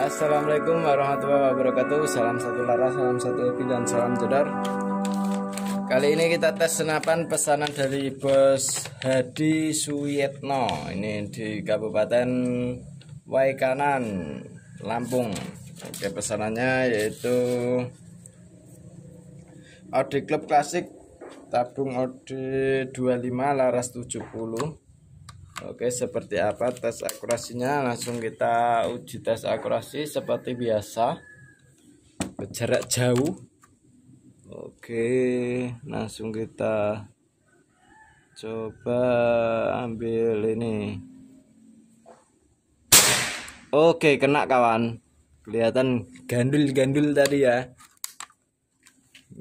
Assalamualaikum warahmatullahi wabarakatuh Salam satu laras, salam satu upi, dan salam jedar Kali ini kita tes senapan pesanan dari bos Hadi Suyetno Ini di Kabupaten Waikanan, Lampung Oke pesanannya yaitu Audi Club Klasik Tabung Audi 25 Laras 70 Oke seperti apa tes akurasinya langsung kita uji tes akurasi seperti biasa jarak jauh Oke langsung kita coba ambil ini Oke kena kawan kelihatan gandul-gandul tadi ya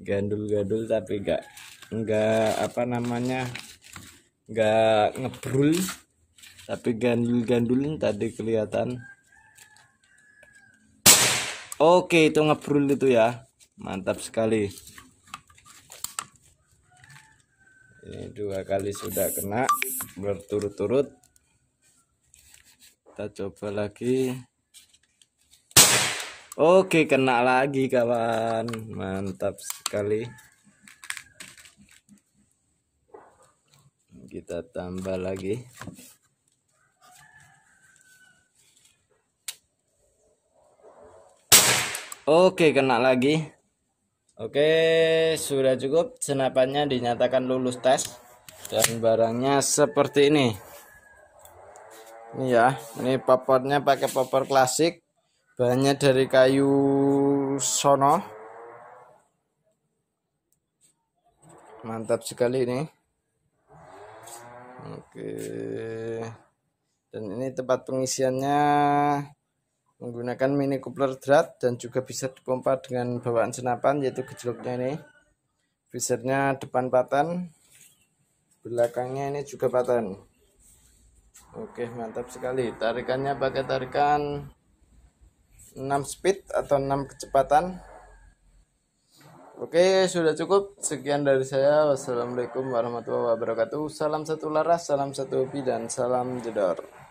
gandul-gandul tapi gak enggak apa namanya enggak ngebrul tapi gandul-gandulin tadi kelihatan oke itu ngebrul itu ya mantap sekali ini dua kali sudah kena berturut-turut kita coba lagi oke kena lagi kawan mantap sekali kita tambah lagi Oke, kena lagi. Oke, sudah cukup. Senapannya dinyatakan lulus tes. Dan barangnya seperti ini. Ini ya, ini popornya pakai popor klasik. Bahannya dari kayu sono. Mantap sekali ini. Oke. Dan ini tempat pengisiannya menggunakan mini coupler drat dan juga bisa dipompa dengan bawaan senapan yaitu gejloknya ini visernya depan patan belakangnya ini juga patan oke mantap sekali tarikannya pakai tarikan 6 speed atau 6 kecepatan Oke sudah cukup sekian dari saya wassalamualaikum warahmatullahi wabarakatuh salam satu laras salam satu hobi dan salam jedor